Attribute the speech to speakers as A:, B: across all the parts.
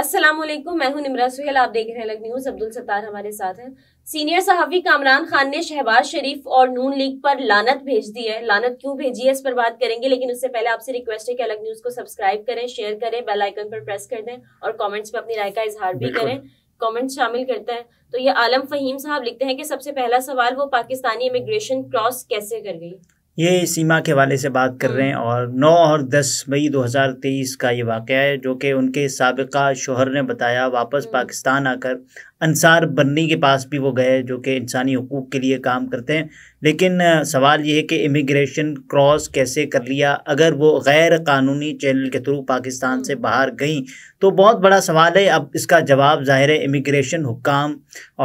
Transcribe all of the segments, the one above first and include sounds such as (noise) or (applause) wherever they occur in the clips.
A: असलम मैं हूं निमरा सुहेल आप देख रहे हैं लग न्यूज अब्दुल सत्तार हमारे साथ हैं सीनियर सहाफी कामरान खान ने शहबाज शरीफ और नून लीग पर लानत भेज दी है लानत क्यों भेजी है इस पर बात करेंगे लेकिन उससे पहले आपसे रिक्वेस्ट है कि अलग न्यूज को सब्सक्राइब करें शेयर करें बेल आइकन पर प्रेस कर दें और कॉमेंट्स पर अपनी राय का इजहार भी करें कॉमेंट्स शामिल करते हैं तो ये आलम फहीम साहब लिखते हैं कि सबसे पहला सवाल वो पाकिस्तानी इमिग्रेशन क्रॉस कैसे कर गई
B: ये सीमा के हवाले से बात कर रहे हैं हम्म। और 9 और 10 मई 2023 का ये वाक़ है जो कि उनके सबका शोहर ने बताया वापस हम्म। पाकिस्तान आकर अंसार बन्नी के पास भी वो गए जो कि इंसानी हकूक़ के लिए काम करते हैं लेकिन सवाल ये है कि इमिग्रेशन क्रॉस कैसे कर लिया अगर वो गैर कानूनी चैनल के थ्रू पाकिस्तान से हम्म। बाहर गई तो बहुत बड़ा सवाल है अब इसका जवाब ज़ाहिर इमिग्रेशन हुकाम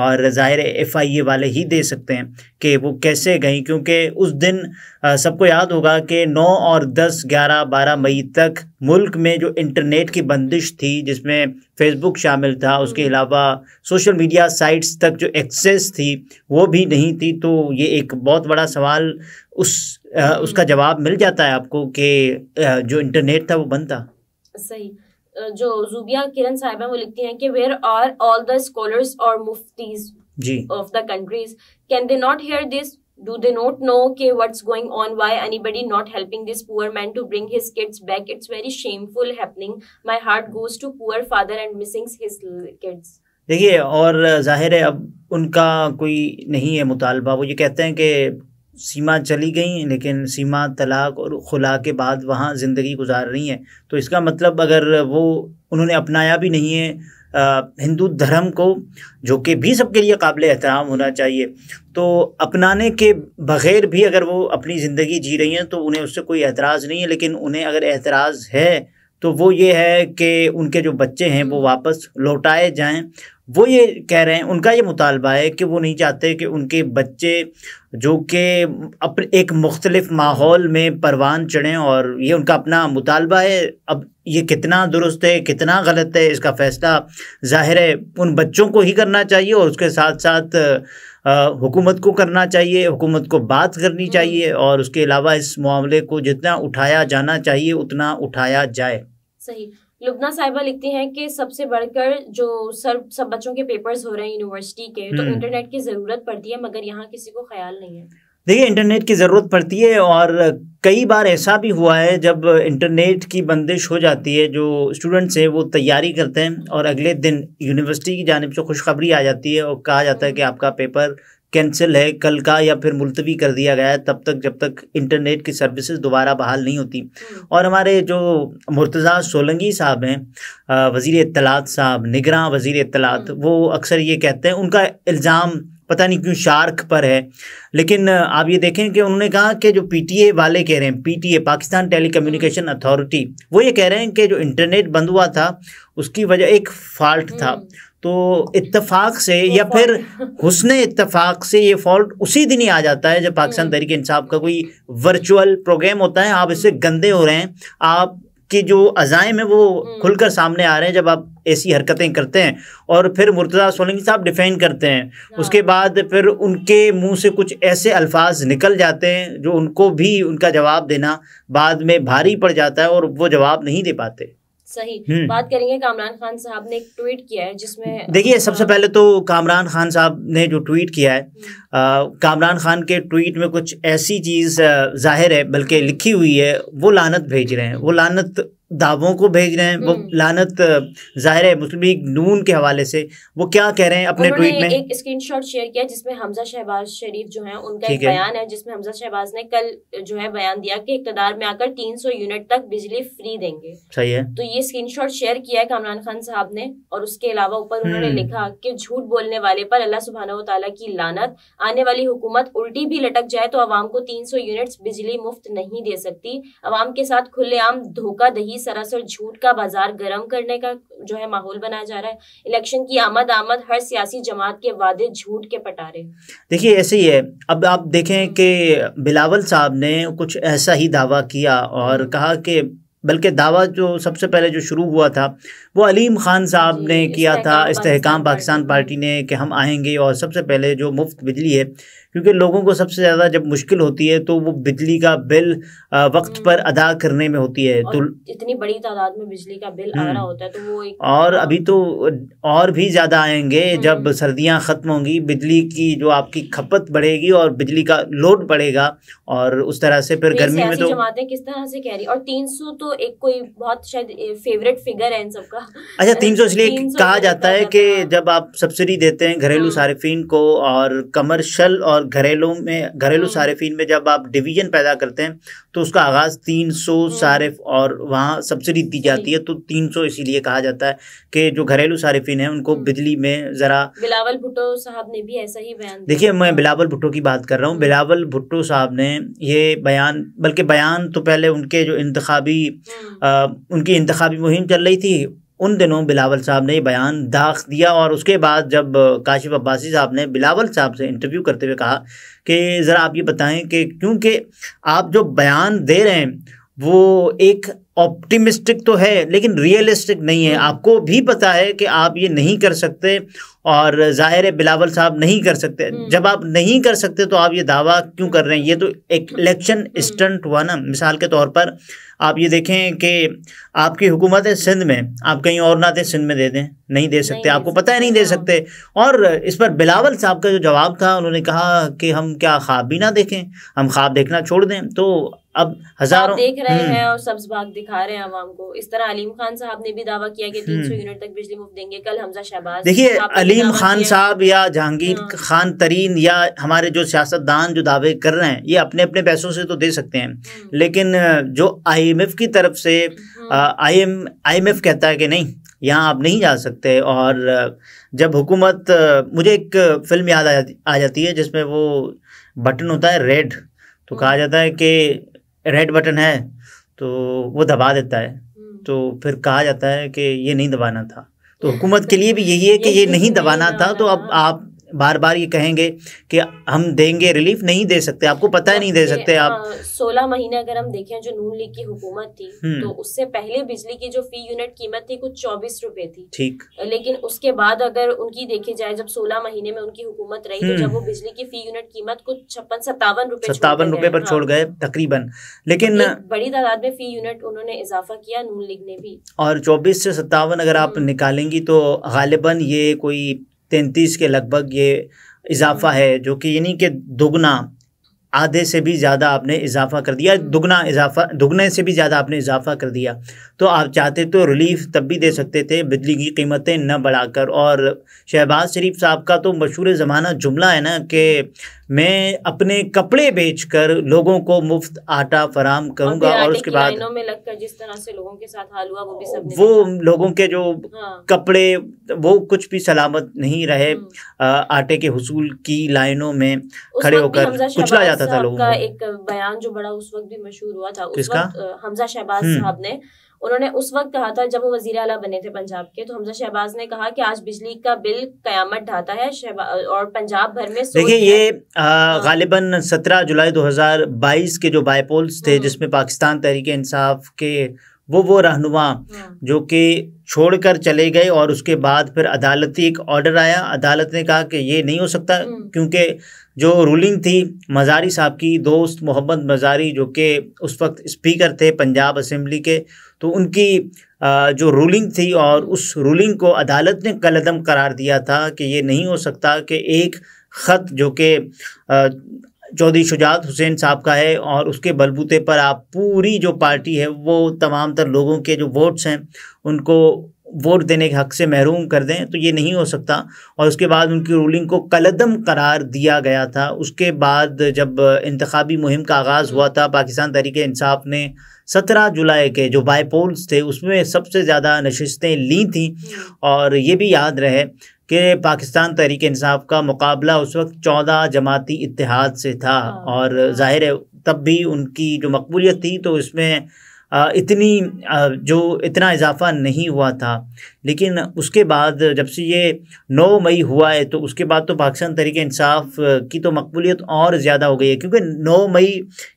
B: और ज़ाहिर एफ़ आई ए वाले ही दे सकते हैं कि वो कैसे गई क्योंकि उस दिन सबको याद होगा कि नौ और दस ग्यारह बारह मई तक मुल्क में जो इंटरनेट की बंदिश थी जिसमें फेसबुक शामिल था उसके हम्म। अलावा सोशल मीडिया साइट्स तक जो एक्सेस थी वो भी नहीं थी तो ये एक बहुत बड़ा सवाल उस आ, उसका हम्म। जवाब मिल जाता है आपको कि जो इंटरनेट था वो बंद था
A: सही जो जुबिया किरण साहब हैं वो लिखती हैं कि where are all the scholars और मुफ्तीज of the countries can they not hear this do they not know okay, what's going on why anybody not helping this poor man to bring his kids back it's very shameful happening my heart goes to poor father and missing his kids
B: देखिए और जाहिर है अब उनका कोई नहीं है मुतालबा वो ये कहते हैं कि सीमा चली गई लेकिन सीमा तलाक और खुला के बाद वहाँ ज़िंदगी गुजार रही हैं तो इसका मतलब अगर वो उन्होंने अपनाया भी नहीं है हिंदू धर्म को जो कि भी सबके लिए काबिल एहतराम होना चाहिए तो अपनाने के बग़ैर भी अगर वो अपनी ज़िंदगी जी रही हैं तो उन्हें उससे कोई एतराज़ नहीं है लेकिन उन्हें अगर एतराज़ है तो वो ये है कि उनके जो बच्चे हैं वो हम्म। वापस लौटाए जाएं वो ये कह रहे हैं उनका ये मुतालबा है कि वो नहीं चाहते कि उनके बच्चे जो कि अपने एक मुख्तलिफ माहौल में परवान चढ़ें और ये उनका अपना मुतालबा है अब ये कितना दुरुस्त है कितना गलत है इसका फ़ैसला ज़ाहिर है उन बच्चों को ही करना चाहिए और उसके साथ साथ हुकूमत को करना चाहिए हुकूमत को बात करनी हम्म। चाहिए और उसके अलावा इस मामले को जितना उठाया जाना चाहिए उतना उठाया जाए
A: सही लुबना साहिबा लिखती हैं कि सबसे बढ़कर जो सर सब बच्चों के पेपर्स हो रहे हैं यूनिवर्सिटी के तो इंटरनेट हम्म। की ज़रूरत पड़ती है मगर यहाँ किसी को ख्याल नहीं है
B: देखिए इंटरनेट की ज़रूरत पड़ती है और कई बार ऐसा भी हुआ है जब इंटरनेट की बंदिश हो जाती है जो स्टूडेंट्स हैं वो तैयारी करते हैं और अगले दिन यूनिवर्सिटी की जानब से खुशखबरी आ जाती है और कहा जाता है कि आपका पेपर कैंसिल है कल का या फिर मुलतवी कर दिया गया है तब तक जब तक इंटरनेट की सर्विसेज दोबारा बहाल नहीं होती हम्म। और हमारे जो मुर्तज़ा सोलंगी साहब हैं वज़ी इतलात साहब निगरान वज़ी इतलात हम्म। वो अक्सर ये कहते हैं उनका इल्ज़ाम पता नहीं क्यों शार्क पर है लेकिन आप ये देखें कि उन्होंने कहा कि जो पीटीए वाले कह रहे हैं पीटीए पाकिस्तान टेलीकम्युनिकेशन अथॉरिटी हम्म। वो ये कह रहे हैं कि जो इंटरनेट बंद हुआ था उसकी वजह एक फॉल्ट था तो इतफ़ाक़ से या फिर हुसन इतफाक़ से ये फॉल्ट उसी दिन ही आ जाता है जब पाकिस्तान हम्म। तहरीक इंसाफ का कोई वर्चुअल प्रोग्राम होता है आप इससे गंदे हो रहे हैं आप कि जो अजाइम है वो हम्म। खुलकर सामने आ रहे हैं जब आप ऐसी हरकतें करते हैं और फिर मुर्तज़ा सोलंगी साहब डिफेंड करते हैं हाँ। उसके बाद फिर उनके मुंह से कुछ ऐसे अल्फाज निकल जाते हैं जो उनको भी उनका जवाब देना बाद में भारी पड़ जाता है और वो जवाब नहीं दे पाते
A: सही हम्म। बात करेंगे कामरान खान साहब ने एक ट्वीट किया है जिसमें देखिए हाँ।
B: सबसे पहले तो कामरान खान साहब ने जो ट्वीट किया है हम्म। कामरान खान के ट्वीट में कुछ ऐसी चीज़ जाहिर है बल्कि लिखी हुई है वो लानत भेज रहे हैं वो लानत दावों को भेज रहे हैं वो हम्म। लानत जाहिर है मुस्लिम लीग नून के हवाले से वो क्या कह रहे हैं अपने ट्वीट में एक
A: स्क्रीनशॉट शेयर किया जिसमें हमजा शहबाज शरीफ जो है उनका एक बयान है जिसमें हमजा शहबाज ने कल जो है बयान दिया कि इकतदार में आकर 300 यूनिट तक बिजली फ्री देंगे सही है तो ये स्क्रीन शेयर किया है कामरान खान साहब ने और उसके अलावा ऊपर उन्होंने हम्म। लिखा की झूठ बोलने वाले पर अल्लाह सुबहाना तला की लानत आने वाली हुकूमत उल्टी भी लटक जाए तो आवाम को तीन सौ यूनिट बिजली मुफ्त नहीं दे सकती आवाम के साथ खुलेआम धोखा दही ही सरासर झूठ का बाजार गर्म करने का जो है माहौल बनाया जा रहा है इलेक्शन की आमद आमद हर सियासी जमात के वादे झूठ के पटारे
B: देखिए ऐसे ही है अब आप देखें कि बिलावल साहब ने कुछ ऐसा ही दावा किया और कहा कि बल्कि दावा जो सबसे पहले जो शुरू हुआ था वो अलीम ख़ान साहब ने किया था इस्तेकाम पाकिस्तान पार्टी ने कि हम आएंगे और सबसे पहले जो मुफ्त बिजली है क्योंकि लोगों को सबसे ज़्यादा जब मुश्किल होती है तो वो बिजली का बिल वक्त हम्म। पर अदा करने में होती है तो
A: इतनी बड़ी तादाद में बिजली का बिल आ रहा हम्म। होता है तो वो
B: एक और अभी तो और भी ज़्यादा आएंगे हम्म। जब सर्दियां ख़त्म होंगी बिजली की जो आपकी खपत बढ़ेगी और बिजली का लोड बढ़ेगा और उस तरह से फिर गर्मी में तो
A: किस तरह से कह रही और तीन सौ तो एक कोई बहुत शायद फेवरेट फिगर है इन सबका
B: अच्छा तीन सौ इसलिए (laughs) कहा जाता है कि हाँ। जब आप सब्सिडी देते हैं घरेलू हाँ। सार्फिन को और कमर्शल और घरेलू में घरेलू हम्म। सार्फिन में जब आप डिवीजन पैदा करते हैं तो उसका आगाज़ तीन सौ हम्म। सार्फ और वहाँ सब्सिडी दी जाती है तो तीन सौ इसीलिए कहा जाता है कि जो घरेलू सार्फिन है उनको हम्म। बिजली में ज़रा
A: बिलावल भुट्टो साहब ने भी ऐसा ही बयान
B: देखिए मैं बिलावल भुट्टो की बात कर रहा हूँ बिलावल भुट्टो साहब ने ये बयान बल्कि बयान तो पहले उनके जो इंतबी उनकी इंतबी मुहिम चल रही थी उन दिनों बिलावल साहब ने बयान दाख दिया और उसके बाद जब काशिफ अब्बासी साहब ने बिलावल साहब से इंटरव्यू करते हुए कहा कि ज़रा आप ये बताएं कि क्योंकि आप जो बयान दे रहे हैं वो एक ऑप्टिमिस्टिक तो है लेकिन रियलिस्टिक नहीं है हम्म। आपको भी पता है कि आप ये नहीं कर सकते और जाहिर है बिलावल साहब नहीं कर सकते हम्म। जब आप नहीं कर सकते तो आप ये दावा क्यों कर रहे हैं ये तो एक इलेक्शन हम्म। स्टंट हुआ ना मिसाल के तौर पर आप ये देखें कि आपकी हुकूमत है सिंध में आप कहीं और ना दे सिंध में दे दें नहीं दे सकते नहीं आपको पता है नहीं दे हाँ। सकते और इस पर बिलावल साहब का जो जवाब था उन्होंने कहा कि हम क्या ख्वाब भी ना देखें हम ख्वाब देखना छोड़ दें तो अब हजारों देख रहे हम्म। हैं
A: और सब्ज बाग दिखा रहे हैं आवाम को इस तरह अलीम खान साहब ने भी दावा किया कि 300 हम्म। यूनिट तक बिजली मुफ्त देंगे कल हमजा शहबाज देखिए अलीम खान
B: साहब या जहांगीर हाँ। खान तरीन या हमारे जो सियासतदान जो दावे कर रहे हैं ये अपने अपने पैसों से तो दे सकते हैं हम्म। लेकिन जो आई एम एफ की तरफ से हाँ। I M I M F कहता है कि नहीं यहाँ आप नहीं जा सकते और जब हुकूमत मुझे एक फ़िल्म याद आ जाती है जिसमें वो बटन होता है रेड तो कहा हाँ। जाता है कि रेड बटन है तो वो दबा देता है हम्म। तो फिर कहा जाता है कि ये नहीं दबाना था तो हुकूमत के लिए भी यही है कि ये नहीं दबाना था तो अब आप बार बार ये कहेंगे कि हम देंगे रिलीफ नहीं दे सकते आपको पता ही नहीं दे सकते आप हाँ,
A: सोलह महीने अगर हम देखें जो नून लीग की हुकूमत थी हम्म। तो उससे पहले बिजली की जो फी यूनिट कीमत थी कुछ चौबीस रुपए थी ठीक लेकिन उसके बाद अगर उनकी देखी जाए जब सोलह महीने में उनकी हुकूमत रही तो जब वो हम्म। बिजली की फी यूनिट कीमत कुछ छप्पन सत्तावन रुपए सत्तावन रुपए पर हाँ। छोड़ गए
B: तकरीबन लेकिन
A: बड़ी तादाद में फी यूनिट उन्होंने इजाफा किया नून लीग ने भी
B: और चौबीस से सत्तावन अगर आप हम्म। निकालेंगी तो गालिबन ये कोई तैंतीस के लगभग ये इजाफा है जो कि यानी कि दोगुना आधे से भी ज़्यादा आपने इजाफा कर दिया हम्म। दुगना इजाफा दुगने से भी ज़्यादा आपने इजाफा कर दिया तो आप चाहते तो रिलीफ तब भी दे सकते थे बिजली की कीमतें न बढ़ाकर और शहबाज शरीफ साहब का तो मशहूर ज़माना जुमला है ना कि मैं अपने कपड़े बेचकर लोगों को मुफ्त आटा फराम करूंगा और, और उसके बाद
A: में लगकर जिस तरह से लोगों के साथ हाल हुआ वो भी सब वो
B: लोगों के जो हाँ। कपड़े वो कुछ भी सलामत नहीं रहे हम्म। आटे के हसूल की लाइनों में खड़े होकर कुचला जाता था लोगों का एक
A: बयान जो बड़ा उस वक्त भी मशहूर हुआ था उसका हमजा शहबाज हम्म। साहब ने उन्होंने उस वक्त कहा था जब वो वजीर अला बने थे पंजाब के तो हमजा शहबाज ने कहा कि आज बिजली का बिल कयामत ढाता है और पंजाब भर में देखिए ये
B: हाँ। गालिबा सत्रह जुलाई दो हजार बाईस के जो बायपोल्स थे हम्म। जिसमें पाकिस्तान तहरीक इंसाफ के वो वो रहनुमा हाँ। जो कि छोड़कर चले गए और उसके बाद फिर अदालती एक ऑर्डर आया अदालत ने कहा कि ये नहीं हो सकता हम्म। क्योंकि जो रूलिंग थी मज़ारी साहब की दोस्त मोहम्मद मज़ारी जो कि उस वक्त स्पीकर थे पंजाब असम्बली के तो उनकी जो रूलिंग थी और उस रूलिंग को अदालत ने कलदम करार दिया था कि ये नहीं हो सकता कि एक ख़त जो कि चौधरी शुजात हुसैन साहब का है और उसके बलबूते पर आप पूरी जो पार्टी है वो तमाम तर लोगों के जो वोट्स हैं उनको वोट देने के हक से महरूम कर दें तो ये नहीं हो सकता और उसके बाद उनकी रूलिंग को कलदम करार दिया गया था उसके बाद जब इंतबी मुहिम का आगाज़ हुआ था पाकिस्तान तहरीक इंसाफ ने सत्रह जुलाई के जो बायपोल्स थे उसमें सबसे ज़्यादा नशस्तें ली थी और ये भी याद रहे कि पाकिस्तान तहरीक इंसाफ का मुकाबला उस वक्त चौदह जमाती इतिहाद से था हाँ। और जाहिर है तब भी उनकी जो मकबूलियत थी तो इसमें इतनी जो इतना इजाफा नहीं हुआ था लेकिन उसके बाद जब से ये नौ मई हुआ है तो उसके बाद तो पाकिस्तान तरीके इंसाफ की तो मकबूलियत और ज़्यादा हो गई है क्योंकि नौ मई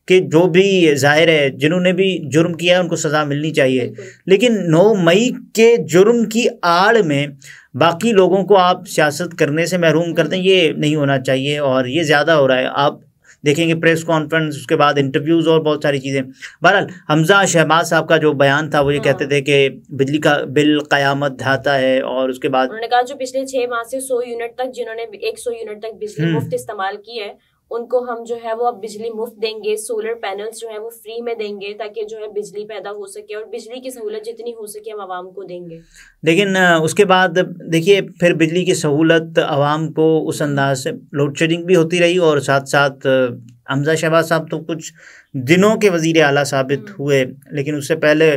B: के जो भी ज़ाहिर है जिन्होंने भी जुर्म किया है उनको सज़ा मिलनी चाहिए लेकिन नौ मई के जुर्म की आड़ में बाकी लोगों को आप सियासत करने से महरूम करते हैं ये नहीं होना चाहिए और ये ज़्यादा हो रहा है आप देखेंगे प्रेस कॉन्फ्रेंस उसके बाद इंटरव्यूज़ और बहुत सारी चीज़ें बहरहाल हमजा शहबाज साहब का जो बयान था वो ये कहते हाँ। थे कि बिजली का बिल कयामत धाता है और उसके बाद उन्होंने
A: कहा जो पिछले छह माह से सौ यूनिट तक जिन्होंने एक सौ यूनिट तक बिजली हम्म। मुफ्त इस्तेमाल की है उनको हम जो है वो अब बिजली मुफ्त देंगे सोलर पैनल्स जो है वो फ्री में देंगे ताकि जो है बिजली पैदा हो सके और बिजली की सहूलत जितनी हो सके हम आवाम को देंगे
B: लेकिन उसके बाद देखिए फिर बिजली की सहूलत आवाम को उस अंदाज से लोड शेडिंग भी होती रही और साथ साथ हमजा शहबाज साहब तो कुछ दिनों के वजीर अला साबित हम्म। हुए लेकिन उससे पहले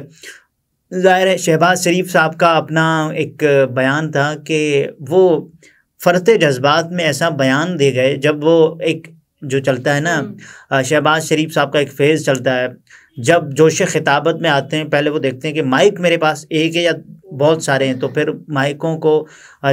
B: ज़ाहिर है शहबाज शरीफ साहब का अपना एक बयान था कि वो फ़रत जज्बात में ऐसा बयान दे गए जब वो एक जो चलता है ना हम्म। शहबाज शरीफ साहब का एक फेज़ चलता है जब जोश खिताबत में आते हैं पहले वो देखते हैं कि माइक मेरे पास एक है या बहुत सारे हैं तो फिर माइकों को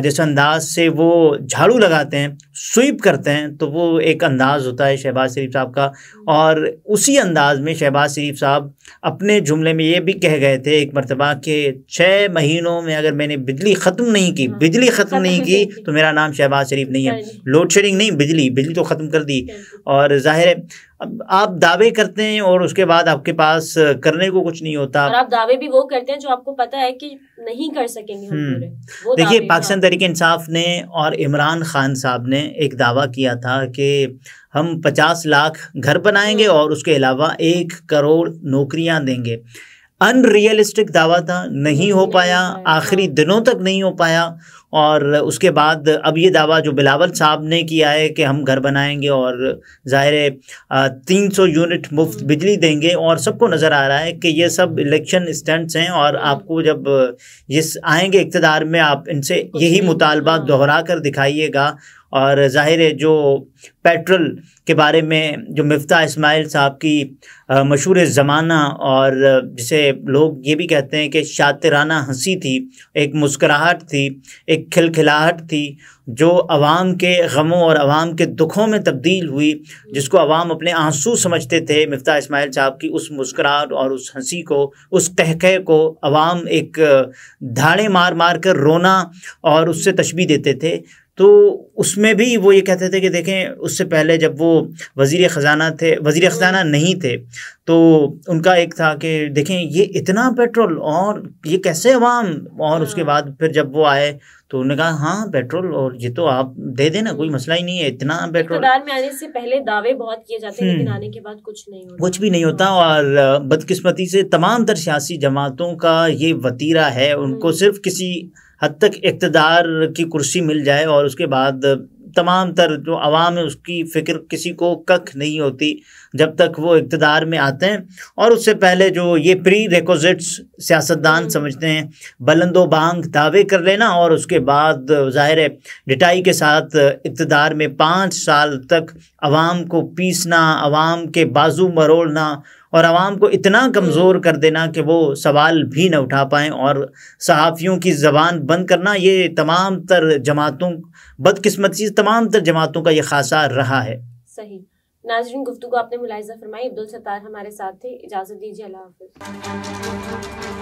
B: जिस अंदाज से वो झाड़ू लगाते हैं स्वीप करते हैं तो वो एक अंदाज़ होता है शहबाज शरीफ साहब का और उसी अंदाज़ में शहबाज शरीफ साहब अपने जुमले में ये भी कह गए थे एक मरतबा कि छः महीनों में अगर मैंने बिजली ख़त्म नहीं की हाँ। बिजली ख़त्म नहीं की (laughs) तो मेरा नाम शहबाज शरीफ नहीं है हाँ लोड शेडिंग नहीं बिजली बिजली तो ख़त्म कर दी हाँ और ज़ाहिर है अब आप दावे करते हैं और उसके बाद आपके पास करने को कुछ नहीं होता और
A: आप दावे भी वो करते हैं जो आपको पता है कि नहीं कर सकेंगे हम
B: हम्म। देखिए पाकिस्तान तरीके इंसाफ ने और इमरान खान साहब ने एक दावा किया था कि हम पचास लाख घर बनाएंगे हम्म। और उसके अलावा एक करोड़ नौकरियां देंगे अनरियलिस्टिक दावा था नहीं हो पाया आखिरी हाँ। दिनों तक नहीं हो पाया और उसके बाद अब ये दावा जो बिलावल साहब ने किया है कि हम घर बनाएंगे और ज़ाहिर तीन सौ यूनिट मुफ्त बिजली देंगे और सबको नज़र आ रहा है कि ये सब इलेक्शन स्टैंड्स हैं और आपको जब ये आएंगे इकतदार में आप इनसे यही मुतालबा हाँ। दोहरा कर दिखाइएगा और ज़ाहिर है जो पेट्रोल के बारे में जो मफ्ता इसमाइल साहब की मशहूर ज़माना और जिसे लोग ये भी कहते हैं कि शातराना हंसी थी एक मुस्कराहट थी एक खिलखिलाहट थी जो आवाम के गमों और आवाम के दुखों में तब्दील हुई जिसको आवाम अपने आंसू समझते थे मफ्ता इसमाइल साहब की उस मुस्कराहट और उस हंसी को उस कहके को अवाम एक धाड़े मार मार कर रोना और उससे तशबी देते थे तो उसमें भी वो ये कहते थे कि देखें उससे पहले जब वो वज़ी ख़जाना थे वजीर ख़जाना नहीं थे तो उनका एक था कि देखें ये इतना पेट्रोल और ये कैसे अवाम और उसके हाँ। बाद फिर जब वो आए तो उन्होंने कहा हाँ पेट्रोल और ये तो आप दे देना कोई मसला ही नहीं है इतना पेट्रोल
A: में आने से पहले दावे बहुत किए जाते हैं लेकिन हम्म। आने के बाद कुछ नहीं होता
B: कुछ भी नहीं होता हाँ। और बदकिस्मती से तमाम तर सियासी जमातों का ये वतीरा है उनको हम्म। सिर्फ किसी हद तक इकतदार की कुर्सी मिल जाए और उसके बाद तमाम तर जो आवाम है उसकी फ़िक्र किसी को कख नहीं होती जब तक वो इकतदार में आते हैं और उससे पहले जो ये प्री रिकोजिट्स सियासतदान हम्म। समझते हैं बलंदो बांग दावे कर लेना और उसके बाद ज़ाहिर है डिटाई के साथ इकतदार में पाँच साल तक आवाम को पीसना आवाम के बाजू मरोड़ना और आवाम को इतना कमज़ोर हम्म। कर देना कि वो सवाल भी न उठा पाएँ और सहाफ़ियों की ज़बान बंद करना ये तमाम तर जमातों बदकस्मती तमाम तर जमातों का ये खासा रहा है
A: सही नाजरीन गुफ्तु को आपने मुलायजा फरमाई अब्दुल सत्तार हमारे साथ थे इजाज़त दीजिए अल्लाह हाफिज़